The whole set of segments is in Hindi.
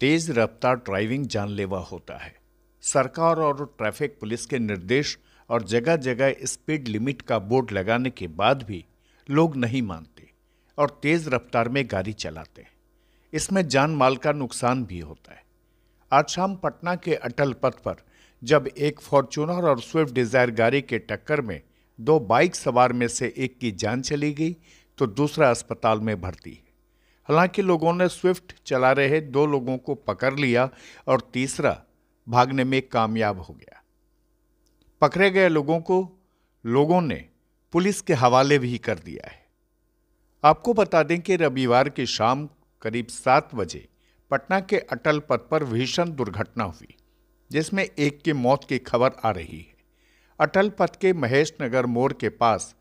तेज रफ्तार ड्राइविंग जानलेवा होता है सरकार और ट्रैफिक पुलिस के निर्देश और जगह जगह स्पीड लिमिट का बोर्ड लगाने के बाद भी लोग नहीं मानते और तेज़ रफ्तार में गाड़ी चलाते हैं इसमें जान माल का नुकसान भी होता है आज शाम पटना के अटल पथ पर जब एक फॉर्चूनर और स्विफ्ट डिज़ायर गाड़ी के टक्कर में दो बाइक सवार में से एक की जान चली गई तो दूसरा अस्पताल में भर्ती हालांकि लोगों ने स्विफ्ट चला रहे दो लोगों को पकड़ लिया और तीसरा भागने में कामयाब हो गया पकड़े गए लोगों को लोगों ने पुलिस के हवाले भी कर दिया है आपको बता दें कि रविवार की शाम करीब सात बजे पटना के अटल पथ पर भीषण दुर्घटना हुई जिसमें एक की मौत की खबर आ रही है अटल पथ के महेश नगर मोड़ के पास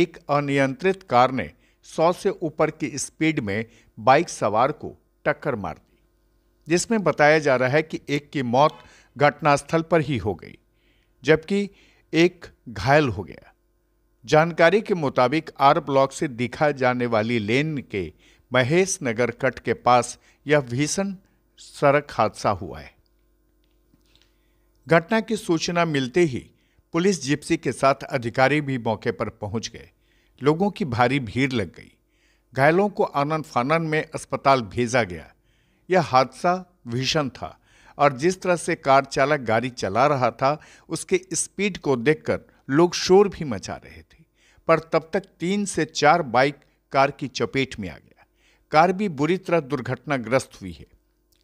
एक अनियंत्रित कार ने सौ से ऊपर की स्पीड में बाइक सवार को टक्कर मार दी जिसमें बताया जा रहा है कि एक की मौत घटनास्थल पर ही हो गई जबकि एक घायल हो गया जानकारी के मुताबिक आर ब्लॉक से दिखा जाने वाली लेन के महेश नगर कट के पास यह भीषण सड़क हादसा हुआ है घटना की सूचना मिलते ही पुलिस जिप्सी के साथ अधिकारी भी मौके पर पहुंच गए लोगों की भारी भीड़ लग गई घायलों को आनंद फानन में अस्पताल भेजा गया यह हादसा भीषण था और जिस तरह से कार चालक गाड़ी चला रहा था उसके स्पीड को देखकर लोग शोर भी मचा रहे थे पर तब तक तीन से चार बाइक कार की चपेट में आ गया कार भी बुरी तरह दुर्घटनाग्रस्त हुई है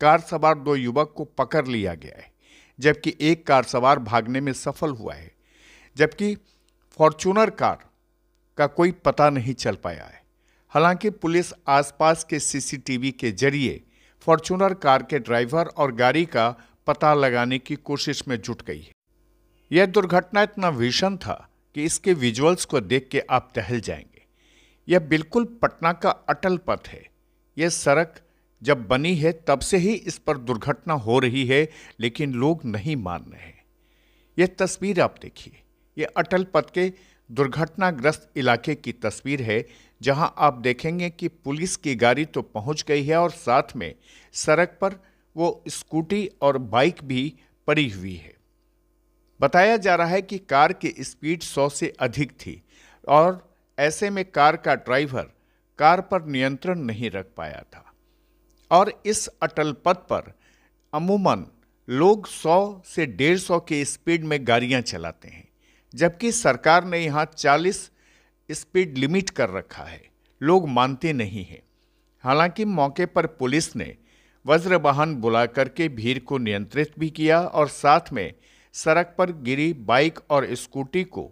कार सवार दो युवक को पकड़ लिया गया है जबकि एक कार सवार भागने में सफल हुआ है जबकि फॉर्चूनर कार का कोई पता नहीं चल पाया है हालांकि पुलिस आसपास के सीसीटीवी के जरिए फॉर्चूनर कार के ड्राइवर और गाड़ी का पता लगाने की कोशिश में जुट गई है यह दुर्घटना इतना भीषण था कि इसके विजुअल्स को देख के आप टहल जाएंगे यह बिल्कुल पटना का अटल पथ है यह सड़क जब बनी है तब से ही इस पर दुर्घटना हो रही है लेकिन लोग नहीं मान रहे यह तस्वीर आप देखिए यह अटल पथ के दुर्घटनाग्रस्त इलाके की तस्वीर है जहां आप देखेंगे कि पुलिस की गाड़ी तो पहुंच गई है और साथ में सड़क पर वो स्कूटी और बाइक भी पड़ी हुई है बताया जा रहा है कि कार की स्पीड 100 से अधिक थी और ऐसे में कार का ड्राइवर कार पर नियंत्रण नहीं रख पाया था और इस अटल पथ पर अमूमन लोग 100 से 150 के स्पीड में गाड़ियां चलाते हैं जबकि सरकार ने यहाँ 40 स्पीड लिमिट कर रखा है लोग मानते नहीं हैं हालांकि मौके पर पुलिस ने वज्र वाहन बुला करके भीड़ को नियंत्रित भी किया और साथ में सड़क पर गिरी बाइक और स्कूटी को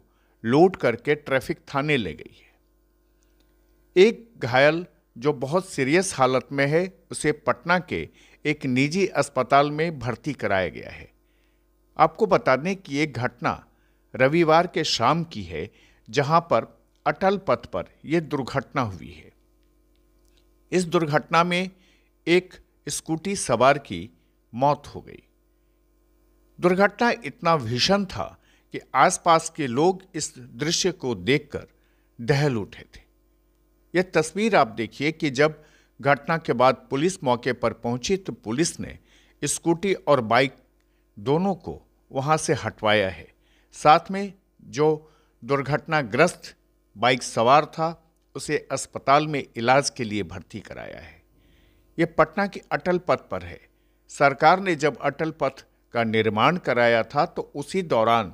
लोड करके ट्रैफिक थाने ले गई है एक घायल जो बहुत सीरियस हालत में है उसे पटना के एक निजी अस्पताल में भर्ती कराया गया है आपको बता दें कि ये घटना रविवार के शाम की है जहां पर अटल पथ पर यह दुर्घटना हुई है इस दुर्घटना में एक स्कूटी सवार की मौत हो गई दुर्घटना इतना भीषण था कि आसपास के लोग इस दृश्य को देखकर दहल उठे थे यह तस्वीर आप देखिए कि जब घटना के बाद पुलिस मौके पर पहुंची तो पुलिस ने स्कूटी और बाइक दोनों को वहां से हटवाया है साथ में जो दुर्घटनाग्रस्त बाइक सवार था उसे अस्पताल में इलाज के लिए भर्ती कराया है ये पटना के अटल पथ पर है सरकार ने जब अटल पथ का निर्माण कराया था तो उसी दौरान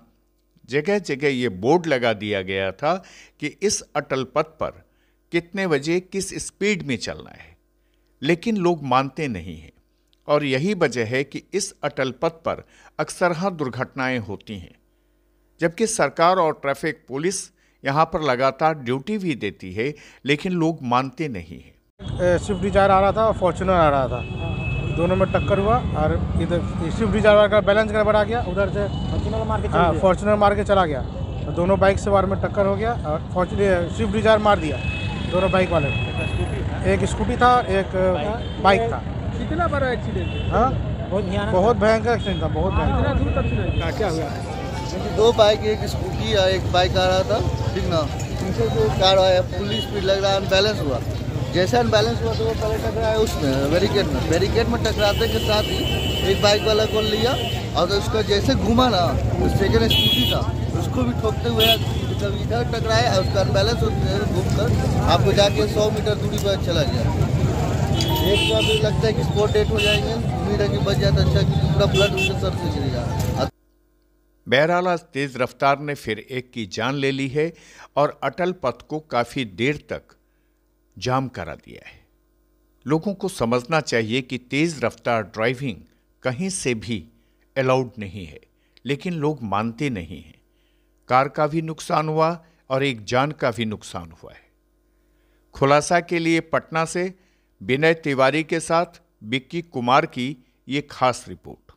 जगह जगह ये बोर्ड लगा दिया गया था कि इस अटल पथ पर कितने बजे किस स्पीड में चलना है लेकिन लोग मानते नहीं हैं और यही वजह है कि इस अटल पथ पर अक्सर हाँ दुर्घटनाएं होती हैं जबकि सरकार और ट्रैफिक पुलिस यहाँ पर लगातार ड्यूटी भी देती है लेकिन लोग मानते नहीं हैं स्विफ्ट डिजायर आ रहा था और फॉर्चुनर आ रहा था दोनों में टक्कर हुआ और इधर स्विफ्ट डिजायर का बैलेंस गड़बड़ा गया उधर से फॉर्चुनर हाँ, मार के चला गया तो दोनों बाइक सवार में टक्कर हो गया और फॉर्चुनर स्विफ्ट डिजायर मार दिया दोनों बाइक वाले एक स्कूटी था एक बाइक था कितना बड़ा एक्सीडेंट हाँ बहुत भयंकर एक्सीडेंट था बहुत हाँ, भयंकर क्या हुआ क्योंकि दो बाइक एक स्कूटी और एक बाइक आ रहा था ठीक ना उनसे जो कार आया फुल स्पीड लग रहा है अनबैलेंस हुआ जैसे अनबैलेंस हुआ तो वो पहले टकराया उसमें बैरिकेड में बैरिकेड में टकराते के साथ ही एक बाइक वाला को लिया और तो उसका जैसे घूमा ना तो सेकेंड स्कूटी था उसको भी ठोकते हुए जब इधर टकराया और उसका अनबैलेंस घूम कर आपको जाके सौ मीटर दूरी पर चला गया एक बार तो लगता है कि स्पोर्ट डेट हो जाएंगे उम्मीद है कि बच जाता तो अच्छा पूरा ब्लड उसके सर से जाए बहरहाल तेज़ रफ्तार ने फिर एक की जान ले ली है और अटल पथ को काफ़ी देर तक जाम करा दिया है लोगों को समझना चाहिए कि तेज़ रफ्तार ड्राइविंग कहीं से भी अलाउड नहीं है लेकिन लोग मानते नहीं हैं कार का भी नुकसान हुआ और एक जान का भी नुकसान हुआ है खुलासा के लिए पटना से विनय तिवारी के साथ बिक्की कुमार की ये खास रिपोर्ट